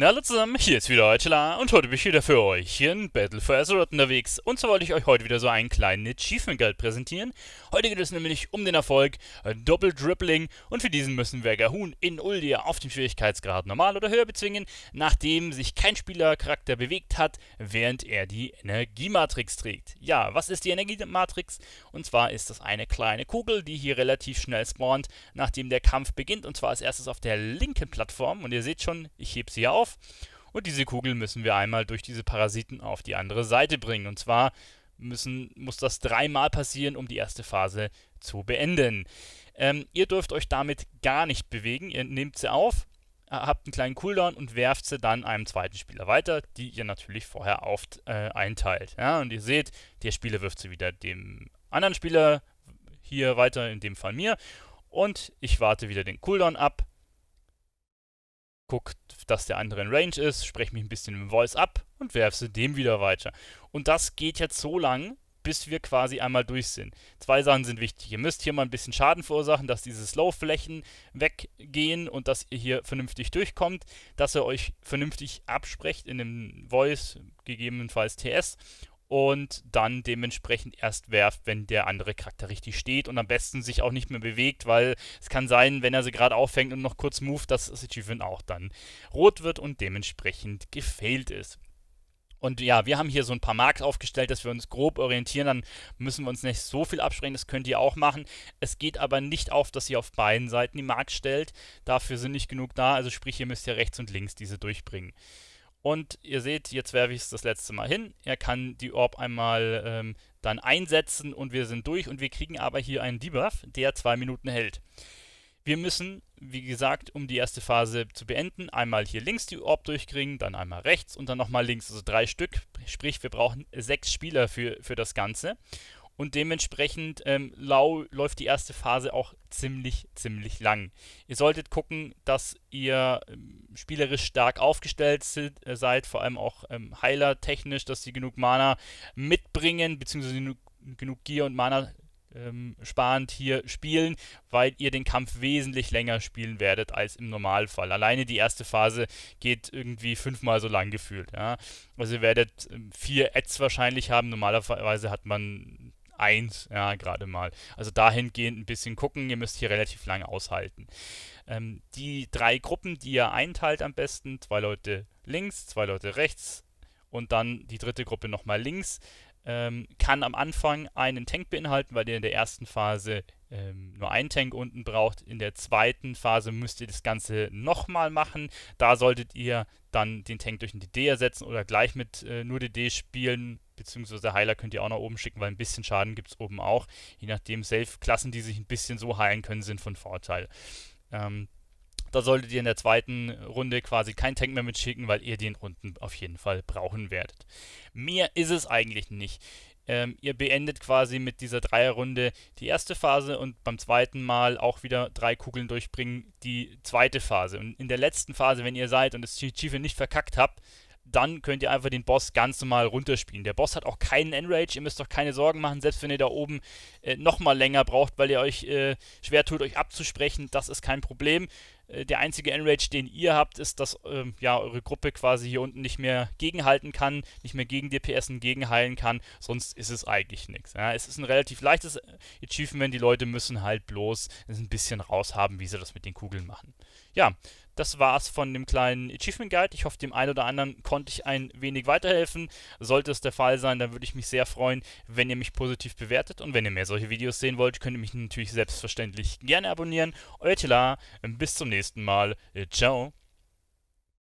Hallo zusammen, hier ist wieder Heuchela und heute bin ich wieder für euch hier in Battle for Azeroth unterwegs. Und zwar wollte ich euch heute wieder so einen kleinen Achievement Guide präsentieren. Heute geht es nämlich um den Erfolg äh, Doppel-Dribbling und für diesen müssen wir Gahun in Uldia auf dem Schwierigkeitsgrad normal oder höher bezwingen, nachdem sich kein Spielercharakter bewegt hat, während er die Energiematrix trägt. Ja, was ist die Energiematrix? Und zwar ist das eine kleine Kugel, die hier relativ schnell spawnt, nachdem der Kampf beginnt. Und zwar als erstes auf der linken Plattform und ihr seht schon, ich hebe sie hier auf auf. Und diese Kugel müssen wir einmal durch diese Parasiten auf die andere Seite bringen. Und zwar müssen, muss das dreimal passieren, um die erste Phase zu beenden. Ähm, ihr dürft euch damit gar nicht bewegen. Ihr nehmt sie auf, äh, habt einen kleinen Cooldown und werft sie dann einem zweiten Spieler weiter, die ihr natürlich vorher auf, äh, einteilt. Ja, und ihr seht, der Spieler wirft sie wieder dem anderen Spieler hier weiter, in dem Fall mir. Und ich warte wieder den Cooldown ab, guck, dass der andere in Range ist, spreche mich ein bisschen im Voice ab und werfe sie dem wieder weiter. Und das geht jetzt so lang, bis wir quasi einmal durch sind. Zwei Sachen sind wichtig. Ihr müsst hier mal ein bisschen Schaden verursachen, dass diese Slow-Flächen weggehen und dass ihr hier vernünftig durchkommt, dass ihr euch vernünftig absprecht in dem Voice, gegebenenfalls TS und dann dementsprechend erst werft, wenn der andere Charakter richtig steht und am besten sich auch nicht mehr bewegt, weil es kann sein, wenn er sie gerade auffängt und noch kurz move, dass das Achievement auch dann rot wird und dementsprechend gefailt ist. Und ja, wir haben hier so ein paar Marks aufgestellt, dass wir uns grob orientieren. Dann müssen wir uns nicht so viel absprechen. Das könnt ihr auch machen. Es geht aber nicht auf, dass ihr auf beiden Seiten die Marks stellt. Dafür sind nicht genug da. Also sprich, ihr müsst ja rechts und links diese durchbringen. Und ihr seht, jetzt werfe ich es das letzte Mal hin. Er kann die Orb einmal ähm, dann einsetzen und wir sind durch. Und wir kriegen aber hier einen Debuff, der zwei Minuten hält. Wir müssen, wie gesagt, um die erste Phase zu beenden, einmal hier links die Orb durchkriegen, dann einmal rechts und dann nochmal links, also drei Stück. Sprich, wir brauchen sechs Spieler für, für das Ganze und dementsprechend ähm, lau läuft die erste Phase auch ziemlich, ziemlich lang. Ihr solltet gucken, dass ihr ähm, spielerisch stark aufgestellt sind, äh, seid, vor allem auch ähm, Heiler technisch, dass sie genug Mana mitbringen, beziehungsweise genug, genug Gear und Mana ähm, sparend hier spielen, weil ihr den Kampf wesentlich länger spielen werdet als im Normalfall. Alleine die erste Phase geht irgendwie fünfmal so lang gefühlt. Ja? Also ihr werdet ähm, vier Ads wahrscheinlich haben. Normalerweise hat man 1, ja, gerade mal. Also dahingehend ein bisschen gucken, ihr müsst hier relativ lange aushalten. Ähm, die drei Gruppen, die ihr einteilt am besten, zwei Leute links, zwei Leute rechts und dann die dritte Gruppe nochmal links, ähm, kann am Anfang einen Tank beinhalten, weil ihr in der ersten Phase ähm, nur einen Tank unten braucht. In der zweiten Phase müsst ihr das Ganze nochmal machen. Da solltet ihr dann den Tank durch ein DD ersetzen oder gleich mit äh, nur DD spielen beziehungsweise Heiler könnt ihr auch nach oben schicken, weil ein bisschen Schaden gibt es oben auch. Je nachdem, Safe-Klassen, die sich ein bisschen so heilen können, sind von Vorteil. Ähm, da solltet ihr in der zweiten Runde quasi keinen Tank mehr mitschicken, weil ihr den Runden auf jeden Fall brauchen werdet. Mehr ist es eigentlich nicht. Ähm, ihr beendet quasi mit dieser Dreierrunde die erste Phase und beim zweiten Mal auch wieder drei Kugeln durchbringen die zweite Phase. Und in der letzten Phase, wenn ihr seid und das Schiefe nicht verkackt habt, dann könnt ihr einfach den Boss ganz normal runterspielen. Der Boss hat auch keinen Enrage, ihr müsst doch keine Sorgen machen, selbst wenn ihr da oben äh, nochmal länger braucht, weil ihr euch äh, schwer tut, euch abzusprechen, das ist kein Problem. Äh, der einzige Enrage, den ihr habt, ist, dass ähm, ja, eure Gruppe quasi hier unten nicht mehr gegenhalten kann, nicht mehr gegen DPS und gegenheilen kann, sonst ist es eigentlich nichts. Ja, es ist ein relativ leichtes äh, Achievement, die Leute müssen halt bloß ein bisschen raushaben, wie sie das mit den Kugeln machen. Ja, das war's von dem kleinen Achievement Guide. Ich hoffe, dem einen oder anderen konnte ich ein wenig weiterhelfen. Sollte es der Fall sein, dann würde ich mich sehr freuen, wenn ihr mich positiv bewertet. Und wenn ihr mehr solche Videos sehen wollt, könnt ihr mich natürlich selbstverständlich gerne abonnieren. Euer Tila, bis zum nächsten Mal. Ciao.